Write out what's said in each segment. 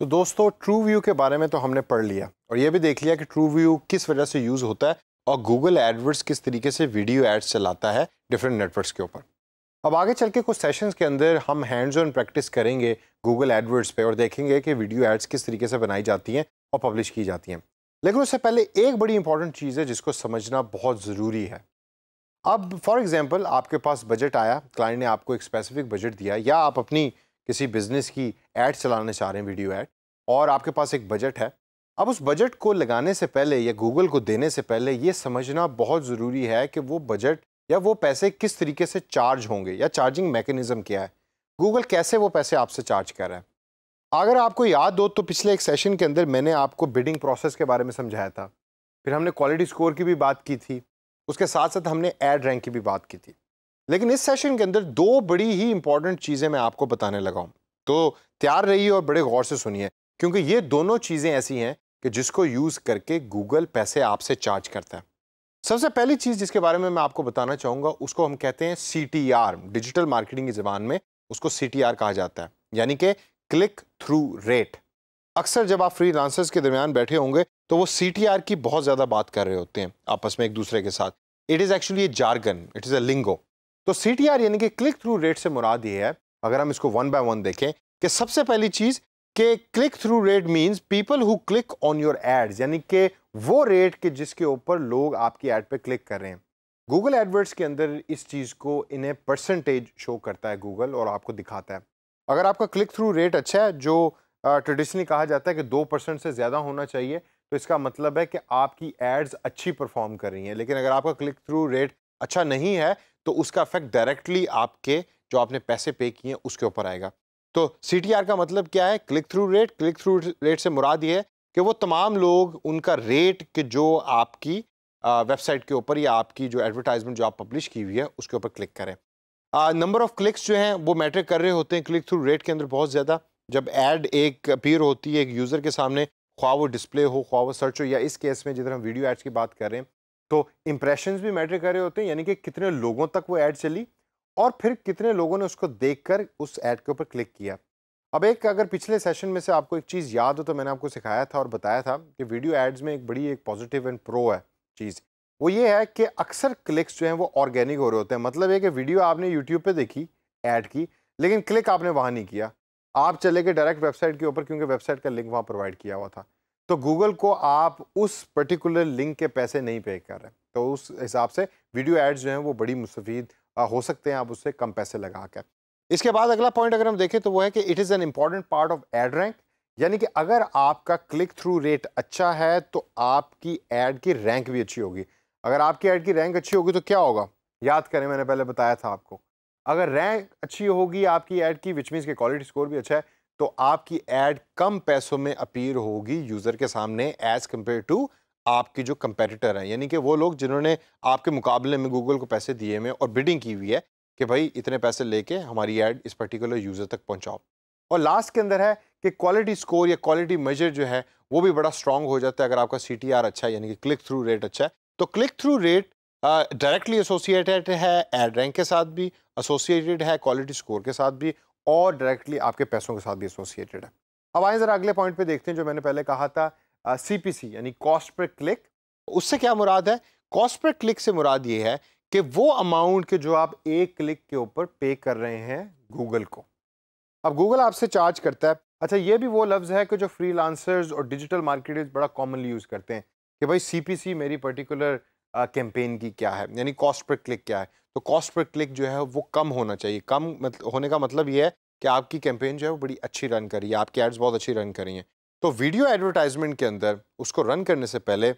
तो दोस्तों true view के बारे में तो हमने पढ़ लिया और ये भी देख लिया कि ट्रू व्यू किस वजह से यूज़ होता है और गूगल एडवर्ड्स किस तरीके से वीडियो एड्स चलाता है डिफरेंट नेटवर्क्स के ऊपर अब आगे चल के कुछ सेशंस के अंदर हम हैंड्स ऑन प्रैक्टिस करेंगे गूगल एडवर्ड्स पे और देखेंगे कि वीडियो एड्स किस तरीके से बनाई जाती हैं और पब्लिश की जाती हैं लेकिन उससे पहले एक बड़ी इंपॉर्टेंट चीज़ है जिसको समझना बहुत ज़रूरी है अब फॉर एग्ज़ाम्पल आपके पास बजट आया क्लाइंट ने आपको एक स्पेसिफिक बजट दिया या आप अपनी किसी बिज़नेस की एड चलाना चाह रहे हैं वीडियो एड और आपके पास एक बजट है अब उस बजट को लगाने से पहले या गूगल को देने से पहले ये समझना बहुत ज़रूरी है कि वो बजट या वो पैसे किस तरीके से चार्ज होंगे या चार्जिंग मैकेनिज़्म क्या है गूगल कैसे वो पैसे आपसे चार्ज कर रहा है अगर आपको याद हो तो पिछले एक सेशन के अंदर मैंने आपको बिडिंग प्रोसेस के बारे में समझाया था फिर हमने क्वालिटी स्कोर की भी बात की थी उसके साथ साथ हमने एड रैंक की भी बात की थी लेकिन इस सेशन के अंदर दो बड़ी ही इंपॉर्टेंट चीज़ें मैं आपको बताने लगा हूं तो तैयार रहिए और बड़े गौर से सुनिए क्योंकि ये दोनों चीज़ें ऐसी हैं कि जिसको यूज़ करके गूगल पैसे आपसे चार्ज करता है सबसे पहली चीज़ जिसके बारे में मैं आपको बताना चाहूंगा उसको हम कहते हैं सी डिजिटल मार्केटिंग की ज़बान में उसको सी कहा जाता है यानी कि क्लिक थ्रू रेट अक्सर जब आप फ्री के दरमियान बैठे होंगे तो वो सी की बहुत ज़्यादा बात कर रहे होते हैं आपस में एक दूसरे के साथ it is actually a jargon it is a lingo तो सी टी आर यानी कि क्लिक थ्रू रेट से मुराद ये है अगर हम इसको वन बाय वन देखें कि सबसे पहली चीज़ कि click through rate means people who click on your ads यानी कि वो रेट के जिसके ऊपर लोग आपकी एड पे क्लिक कर रहे हैं गूगल एडवर्ड्स के अंदर इस चीज़ को इन्हें परसेंटेज शो करता है गूगल और आपको दिखाता है अगर आपका क्लिक थ्रू रेट अच्छा है जो ट्रेडिशनली कहा जाता है कि दो परसेंट से ज़्यादा होना चाहिए तो इसका मतलब है कि आपकी एड्स अच्छी परफॉर्म कर रही हैं लेकिन अगर आपका क्लिक थ्रू रेट अच्छा नहीं है तो उसका इफेक्ट डायरेक्टली आपके जो आपने पैसे पे किए उसके ऊपर आएगा तो सी का मतलब क्या है click through rate click through rate से मुराद ये है कि वो तमाम लोग उनका रेट के जो आपकी वेबसाइट के ऊपर या आपकी जो एडवर्टाइजमेंट जो आप पब्लिश की हुई है उसके ऊपर क्लिक करें नंबर ऑफ़ क्लिक्स जो हैं वो मैटर कर रहे होते हैं क्लिक थ्रू रेट के अंदर बहुत ज़्यादा जब एड एक अपीयर होती है एक यूज़र के सामने ख्वा वो डिस्प्ले हो ख्वा वो सर्च हो या इस केस में जिधर हम वीडियो एड्स की बात कर रहे हैं तो इम्प्रेशंस भी मैटर कर रहे होते हैं यानी कि कितने लोगों तक वो ऐड चली और फिर कितने लोगों ने उसको देखकर उस ऐड के ऊपर क्लिक किया अब एक अगर पिछले सेशन में से आपको एक चीज़ याद हो तो मैंने आपको सिखाया था और बताया था कि वीडियो एड्स में एक बड़ी एक पॉजिटिव एंड प्रो है चीज़ वो ये है कि अक्सर क्लिक्स जो हैं वो ऑर्गेनिक हो रहे होते हैं मतलब ये कि वीडियो आपने यूट्यूब पे देखी ऐड की लेकिन क्लिक आपने वहाँ नहीं किया आप चले गए डायरेक्ट वेबसाइट के ऊपर क्योंकि वेबसाइट का लिंक वहाँ प्रोवाइड किया हुआ था तो गूगल को आप उस पर्टिकुलर लिंक के पैसे नहीं पे कर रहे तो उस हिसाब से वीडियो एड्स जो हैं वो बड़ी मुस्फीद हो सकते हैं आप उससे कम पैसे लगा कर इसके बाद अगला पॉइंट अगर हम देखें तो वो है कि it is an important part of ad rank यानी कि अगर आपका क्लिक थ्रू रेट अच्छा है तो आपकी एड की रैंक भी अच्छी होगी अगर आपकी एड की रैंक अच्छी होगी तो क्या होगा याद करें मैंने पहले बताया था आपको अगर रैंक अच्छी होगी आपकी एड की विच मीन्स के क्वालिटी स्कोर भी अच्छा है तो आपकी एड कम पैसों में अपीयर होगी यूज़र के सामने एज़ कम्पेयर टू आपकी जो कंपेटिटर हैं यानी कि वो लोग जिन्होंने आपके मुकाबले में गूगल को पैसे दिए हुए और बिडिंग की हुई है कि भाई इतने पैसे लेके हमारी एड इस पर्टिकुलर यूज़र तक पहुंचाओ और लास्ट के अंदर है कि क्वालिटी स्कोर या क्वालिटी मेजर जो है वो भी बड़ा स्ट्रॉन्ग हो जाता है अगर आपका सी अच्छा है यानी कि क्लिक थ्रू रेट अच्छा है तो click through rate directly associated है एड रैंक के साथ भी एसोसिएटेड है क्वालिटी स्कोर के साथ भी और डायरेक्टली आपके पैसों के साथ भी एसोसिएटेड है अब आए ज़रा अगले पॉइंट पे देखते हैं जो मैंने पहले कहा था सी पी सी यानी कॉस्ट पर क्लिक उससे क्या मुराद है कॉस्ट पर क्लिक से मुराद ये है कि वो अमाउंट के जो आप एक क्लिक के ऊपर पे कर रहे हैं गूगल को अब गूगल आपसे चार्ज करता है अच्छा ये भी वो लफ्ज़ है कि जो फ्री और डिजिटल मार्केटर्स बड़ा कॉमनली यूज़ करते हैं कि भाई सी मेरी पर्टिकुलर कैंपेन की क्या है यानी कॉस्ट पर क्लिक क्या है तो कॉस्ट पर क्लिक जो है वो कम होना चाहिए कम मतलब होने का मतलब ये है कि आपकी कैंपेन जो है वो बड़ी अच्छी रन करी है आपकी एड्स बहुत अच्छी रन करी हैं तो वीडियो एडवर्टाइजमेंट के अंदर उसको रन करने से पहले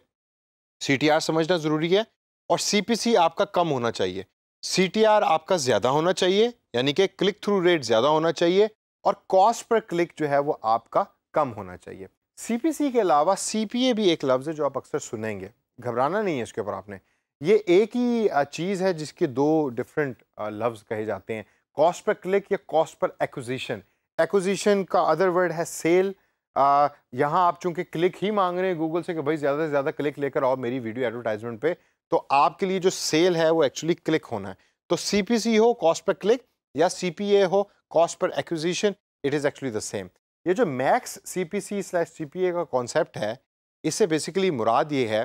सी समझना ज़रूरी है और सी आपका कम होना चाहिए सी आपका ज़्यादा होना चाहिए यानी कि क्लिक थ्रू रेट ज़्यादा होना चाहिए और कॉस्ट पर क्लिक जो है वो आपका कम होना चाहिए सी के अलावा सी भी एक लफ्ज़ है जो आप अक्सर सुनेंगे घबराना नहीं है इसके ऊपर आपने ये एक ही चीज़ है जिसके दो डिफरेंट लफ्ज़ कहे जाते हैं कॉस्ट पर क्लिक या कॉस्ट पर एक्विजिशन एक्विजिशन का अदर वर्ड है सेल यहाँ आप चूंकि क्लिक ही मांग रहे हैं गूगल से कि भाई ज़्यादा से ज़्यादा क्लिक लेकर आओ मेरी वीडियो एडवर्टाइजमेंट पे तो आपके लिए जो सेल है वो एक्चुअली क्लिक होना है तो सी हो कॉस्ट पर क्लिक या सी हो cost per acquisition it is actually the same ये जो max C P C slash C P A का कॉन्सेप्ट है इससे बेसिकली मुराद ये है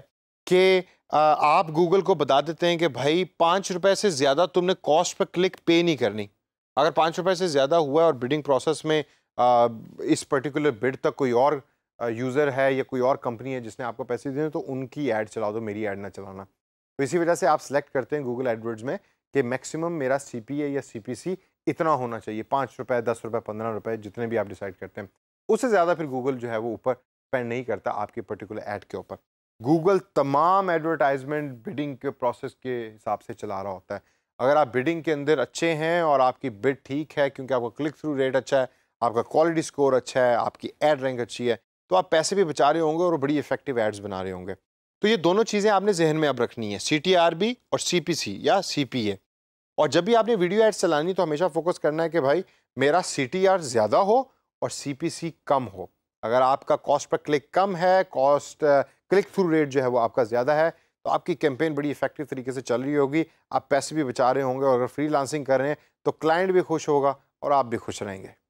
कि आप गूगल को बता देते हैं कि भाई पाँच रुपए से ज़्यादा तुमने कॉस्ट पर क्लिक पे नहीं करनी अगर पाँच रुपए से ज़्यादा हुआ और बिडिंग प्रोसेस में आ, इस पर्टिकुलर बिड तक कोई और यूज़र है या कोई और कंपनी है जिसने आपको पैसे दिए तो उनकी ऐड चला दो मेरी ऐड ना चलाना तो इसी वजह से आप सेलेक्ट करते हैं गूगल एडवर्ड्स में कि मैक्सिमम मेरा सी या सी इतना होना चाहिए पाँच रुपये दस रुपये पंद्रह रुपये जितने भी आप डिसाइड करते हैं उससे ज़्यादा फिर गूगल जो है वो ऊपर स्पेंड नहीं करता आपके पर्टिकुलर ऐड के ऊपर गूगल तमाम एडवर्टाइजमेंट बिडिंग के प्रोसेस के हिसाब से चला रहा होता है अगर आप बिडिंग के अंदर अच्छे हैं और आपकी बिड ठीक है क्योंकि आपका क्लिक थ्रू रेट अच्छा है आपका क्वालिटी स्कोर अच्छा है आपकी एड रैंक अच्छी है तो आप पैसे भी बचा रहे होंगे और बड़ी इफेक्टिव एड्स बना रहे होंगे तो ये दोनों चीज़ें आपने जहन में अब रखनी है सी टी और सी या सी और जब भी आपने वीडियो एड्स चलानी तो हमेशा फोकस करना है कि भाई मेरा सी ज़्यादा हो और सी कम हो अगर आपका कॉस्ट पर क्लिक कम है कॉस्ट क्लिक थ्रू रेट जो है वो आपका ज़्यादा है तो आपकी कैंपेन बड़ी इफेक्टिव तरीके से चल रही होगी आप पैसे भी बचा रहे होंगे और अगर फ्री लांसिंग कर रहे हैं तो क्लाइंट भी खुश होगा और आप भी खुश रहेंगे